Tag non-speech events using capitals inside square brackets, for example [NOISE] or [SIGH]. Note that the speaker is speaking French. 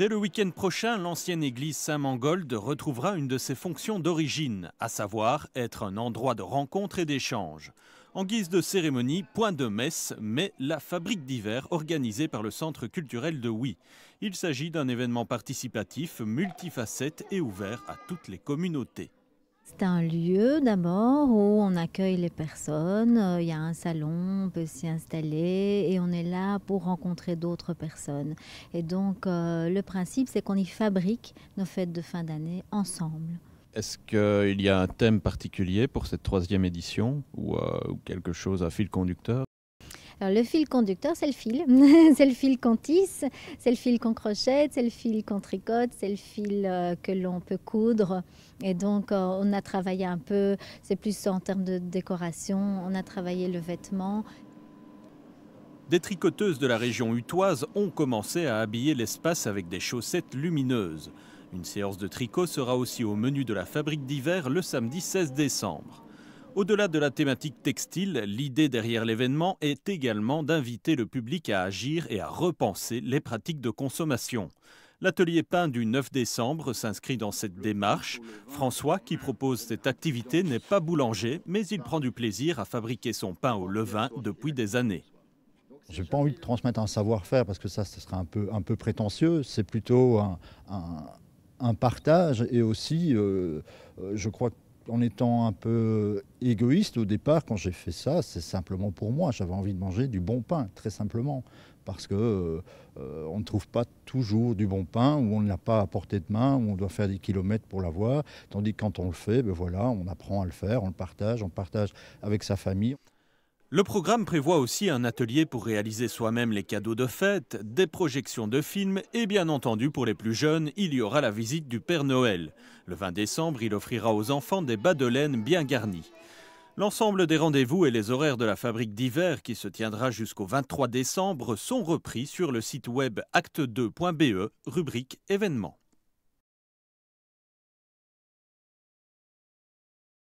Dès le week-end prochain, l'ancienne église Saint-Mangold retrouvera une de ses fonctions d'origine, à savoir être un endroit de rencontre et d'échange. En guise de cérémonie, point de messe, mais la fabrique d'hiver organisée par le Centre culturel de Oui. Il s'agit d'un événement participatif, multifacette et ouvert à toutes les communautés. C'est un lieu d'abord où on accueille les personnes, euh, il y a un salon, on peut s'y installer et on est là pour rencontrer d'autres personnes. Et donc euh, le principe c'est qu'on y fabrique nos fêtes de fin d'année ensemble. Est-ce qu'il y a un thème particulier pour cette troisième édition ou euh, quelque chose à fil conducteur le fil conducteur, c'est le fil. [LAUGHS] c'est le fil qu'on tisse, c'est le fil qu'on crochette, c'est le fil qu'on tricote, c'est le fil euh, que l'on peut coudre. Et donc, euh, on a travaillé un peu, c'est plus en termes de décoration, on a travaillé le vêtement. Des tricoteuses de la région utoise ont commencé à habiller l'espace avec des chaussettes lumineuses. Une séance de tricot sera aussi au menu de la fabrique d'hiver le samedi 16 décembre. Au-delà de la thématique textile, l'idée derrière l'événement est également d'inviter le public à agir et à repenser les pratiques de consommation. L'atelier peint du 9 décembre s'inscrit dans cette démarche. François, qui propose cette activité, n'est pas boulanger, mais il prend du plaisir à fabriquer son pain au levain depuis des années. Je n'ai pas envie de transmettre un savoir-faire parce que ça, ce serait un peu, un peu prétentieux. C'est plutôt un, partage et aussi, euh, euh, je crois que en étant un peu égoïste au départ, quand j'ai fait ça, c'est simplement pour moi. J'avais envie de manger du bon pain, très simplement. Parce que euh, on ne trouve pas toujours du bon pain, où on ne l'a pas à portée de main, où on doit faire des kilomètres pour l'avoir. Tandis que quand on le fait, ben voilà, on apprend à le faire, on le partage, on partage avec sa famille. Le programme prévoit aussi un atelier pour réaliser soi-même les cadeaux de fête, des projections de films et bien entendu pour les plus jeunes, il y aura la visite du Père Noël. Le 20 décembre, il offrira aux enfants des bas de laine bien garnis. L'ensemble des rendez-vous et les horaires de la fabrique d'hiver qui se tiendra jusqu'au 23 décembre sont repris sur le site web acte2.be, rubrique événements.